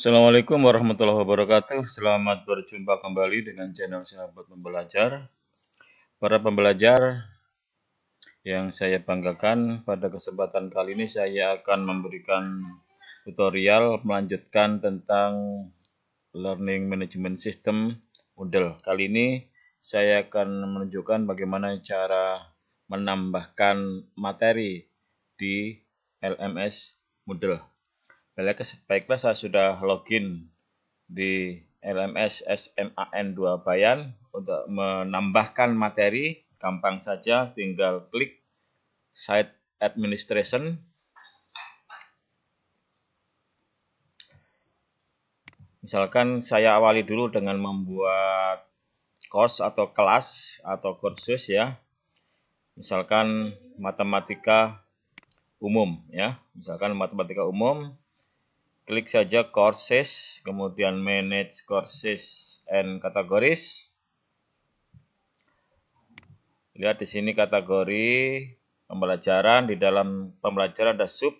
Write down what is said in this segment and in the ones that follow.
Assalamualaikum warahmatullahi wabarakatuh. Selamat berjumpa kembali dengan channel Sahabat Pembelajar. Para pembelajar yang saya banggakan, pada kesempatan kali ini saya akan memberikan tutorial melanjutkan tentang Learning Management System model. Kali ini saya akan menunjukkan bagaimana cara menambahkan materi di LMS model ke sebaiknya saya sudah login di LMS SMAN2 Bayan untuk menambahkan materi gampang saja tinggal klik site administration misalkan saya awali dulu dengan membuat course atau kelas atau kursus ya misalkan matematika umum ya misalkan matematika umum Klik saja courses, kemudian manage courses and categories. Lihat di sini kategori pembelajaran, di dalam pembelajaran ada sub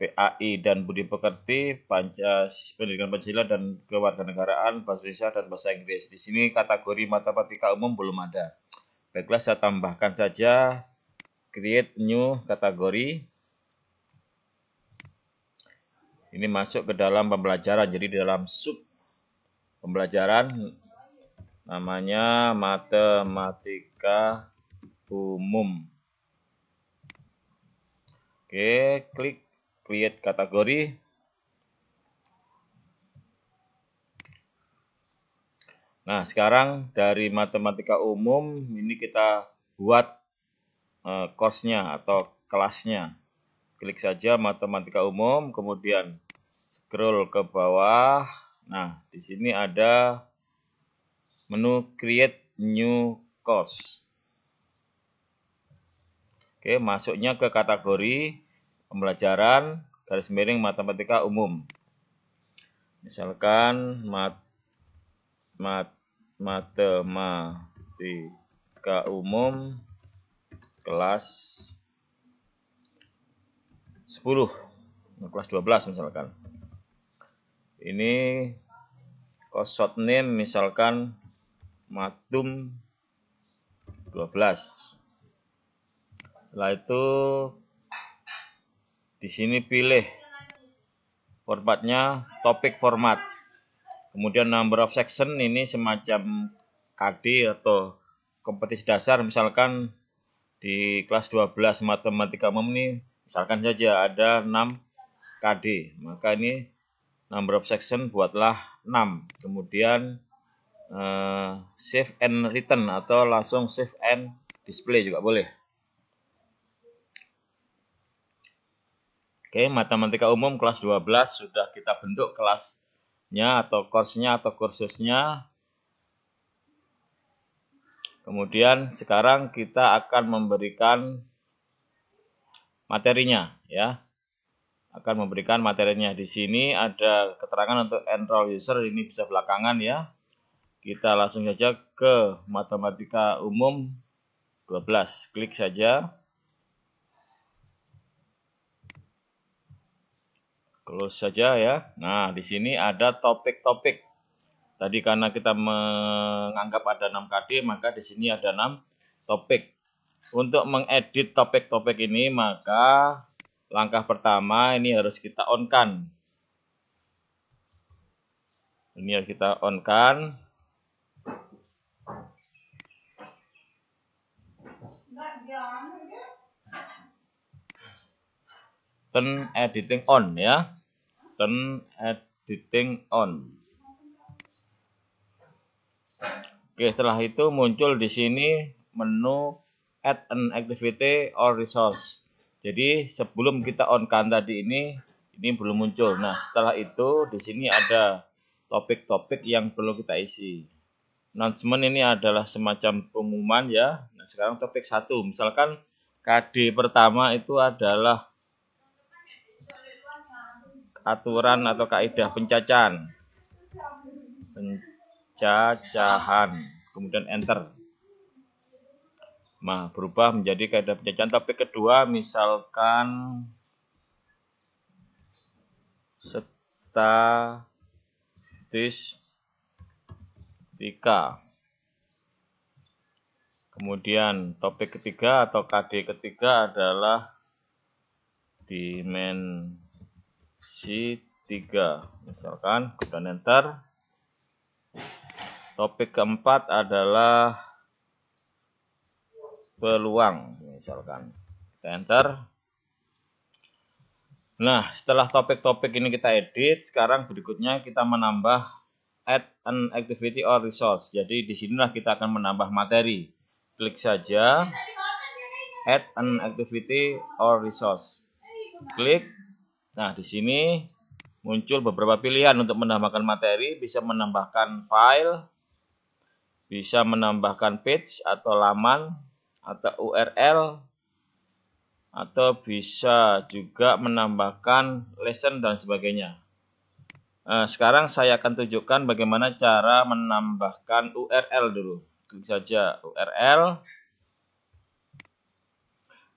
PAI dan Budi Pekerti, Pancas, Pendidikan Pancasila dan Kewarganegaraan, Bahasa Indonesia dan Bahasa Inggris. Di sini kategori matematika umum belum ada. Baiklah, saya tambahkan saja create new kategori. Ini masuk ke dalam pembelajaran. Jadi di dalam sub pembelajaran namanya matematika umum. Oke, klik create kategori. Nah, sekarang dari matematika umum ini kita buat uh, course-nya atau kelasnya klik saja matematika umum, kemudian scroll ke bawah. Nah, di sini ada menu create new course. Oke, masuknya ke kategori pembelajaran garis miring matematika umum. Misalkan mat, mat matematika umum kelas 10 kelas 12 misalkan ini kosot name misalkan matum 12 setelah itu di sini pilih formatnya topik format kemudian number of section ini semacam KD atau kompetisi dasar misalkan di kelas 12 matematika umum ini Misalkan saja ada 6 KD, maka ini number of section buatlah 6. Kemudian eh, save and return atau langsung save and display juga boleh. Oke, matematika umum kelas 12 sudah kita bentuk kelasnya atau kursnya atau kursusnya. Kemudian sekarang kita akan memberikan materinya ya akan memberikan materinya di sini ada keterangan untuk enroll user ini bisa belakangan ya kita langsung saja ke matematika umum 12 klik saja close saja ya nah di sini ada topik-topik tadi karena kita menganggap ada 6 KD maka di sini ada 6 topik untuk mengedit topik-topik ini maka langkah pertama ini harus kita on kan. Ini harus kita on kan. Turn editing on ya. Turn editing on. Oke, setelah itu muncul di sini menu add an activity or resource. Jadi sebelum kita on kan tadi ini ini belum muncul. Nah, setelah itu di sini ada topik-topik yang perlu kita isi. Announcement ini adalah semacam pengumuman ya. Nah, sekarang topik satu. Misalkan KD pertama itu adalah aturan atau kaidah pencacahan pencacahan kemudian enter Nah, berubah menjadi kaidah penjajahan tapi kedua misalkan statistika kemudian topik ketiga atau KD ketiga adalah dimensi tiga. misalkan kemudian enter topik keempat adalah peluang misalkan kita enter nah setelah topik-topik ini kita edit sekarang berikutnya kita menambah add an activity or resource jadi disinilah kita akan menambah materi klik saja add an activity or resource klik nah di sini muncul beberapa pilihan untuk menambahkan materi bisa menambahkan file bisa menambahkan page atau laman atau URL atau bisa juga menambahkan lesson dan sebagainya. Nah, sekarang saya akan tunjukkan bagaimana cara menambahkan URL dulu. Klik saja URL.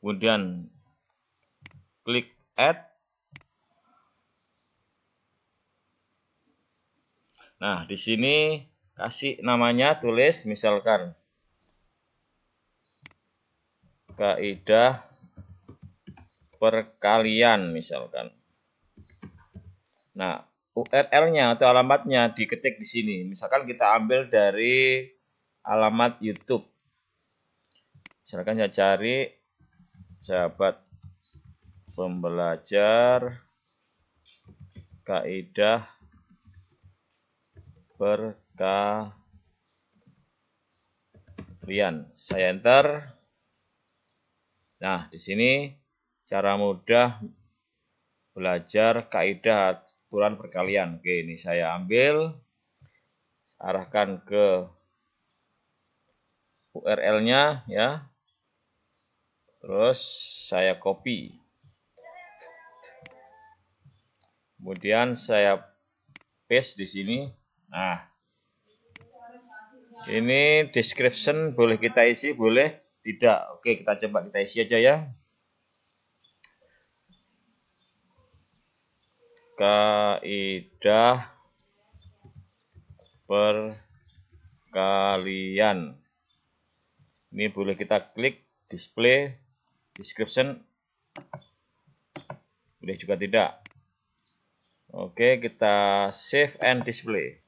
Kemudian klik add. Nah, di sini kasih namanya tulis misalkan kaidah perkalian misalkan. Nah, URL-nya atau alamatnya diketik di sini. Misalkan kita ambil dari alamat YouTube. Misalkan saya cari sahabat pembelajar kaidah perkalian. Saya enter. Nah, di sini cara mudah belajar kaidah aturan perkalian. Oke, ini saya ambil arahkan ke URL-nya ya. Terus saya copy. Kemudian saya paste di sini. Nah, ini description boleh kita isi, boleh tidak. Oke, kita coba kita isi aja ya. Kaidah perkalian. Ini boleh kita klik display description. Boleh juga tidak. Oke, kita save and display.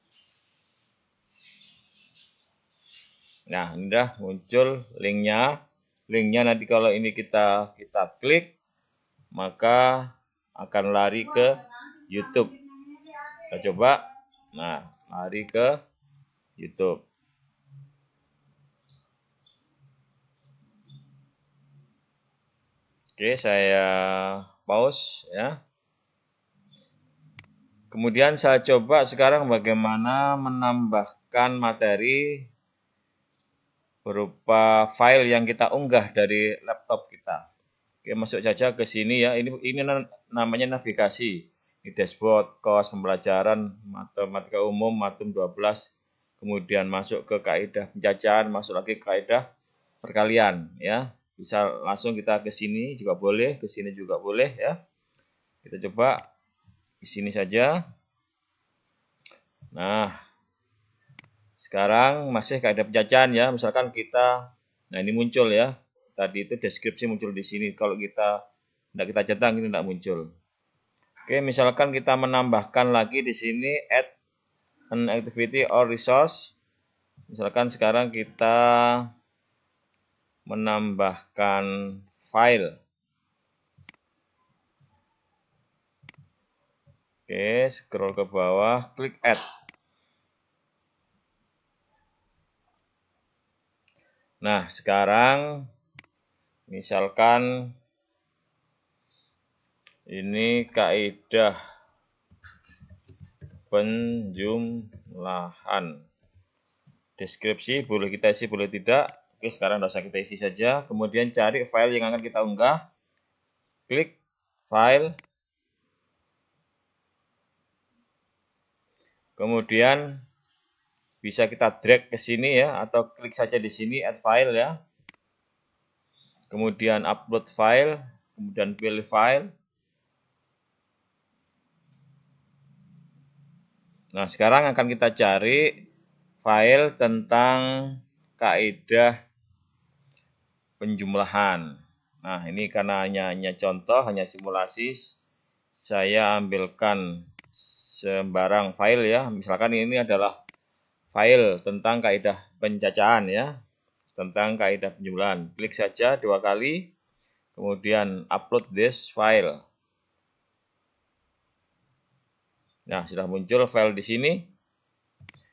Nah, ini dah muncul linknya. Linknya nanti kalau ini kita kita klik, maka akan lari ke YouTube. Kita coba. Nah, lari ke YouTube. Oke, saya pause ya. Kemudian saya coba sekarang bagaimana menambahkan materi berupa file yang kita unggah dari laptop kita. Oke, masuk saja ke sini ya. Ini ini namanya navigasi. Ini dashboard, kos, pembelajaran, matematika umum, matum 12, kemudian masuk ke kaidah penjajahan, masuk lagi ke kaidah perkalian ya. Bisa langsung kita ke sini juga boleh, ke sini juga boleh ya. Kita coba di sini saja. Nah, sekarang masih ada penjajahan ya, misalkan kita, nah ini muncul ya, tadi itu deskripsi muncul di sini. Kalau kita tidak kita cetak ini tidak muncul. Oke, misalkan kita menambahkan lagi di sini add an activity or resource. Misalkan sekarang kita menambahkan file. Oke, scroll ke bawah, klik add. Nah, sekarang misalkan ini kaidah penjumlahan. Deskripsi boleh kita isi, boleh tidak. Oke, sekarang tidak usah kita isi saja. Kemudian cari file yang akan kita unggah. Klik file. Kemudian bisa kita drag ke sini ya atau klik saja di sini add file ya kemudian upload file kemudian pilih file nah sekarang akan kita cari file tentang kaidah penjumlahan nah ini karena hanya, hanya contoh hanya simulasi saya ambilkan sembarang file ya misalkan ini adalah file tentang kaidah pencacahan ya, tentang kaidah penjumlahan. Klik saja dua kali, kemudian upload this file. Nah, sudah muncul file di sini.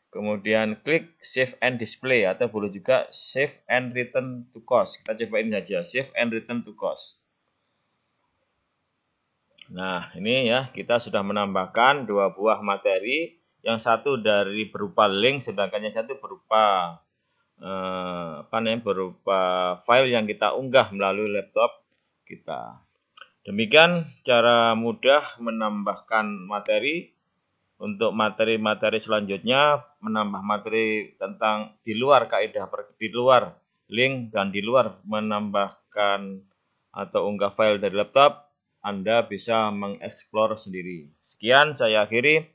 Kemudian klik save and display atau boleh juga save and return to cost. Kita coba ini saja save and return to cost. Nah, ini ya kita sudah menambahkan dua buah materi yang satu dari berupa link sedangkan yang satu berupa eh, apa namanya berupa file yang kita unggah melalui laptop kita. Demikian cara mudah menambahkan materi untuk materi-materi selanjutnya menambah materi tentang di luar kaidah di luar link dan di luar menambahkan atau unggah file dari laptop Anda bisa mengeksplor sendiri. Sekian saya akhiri.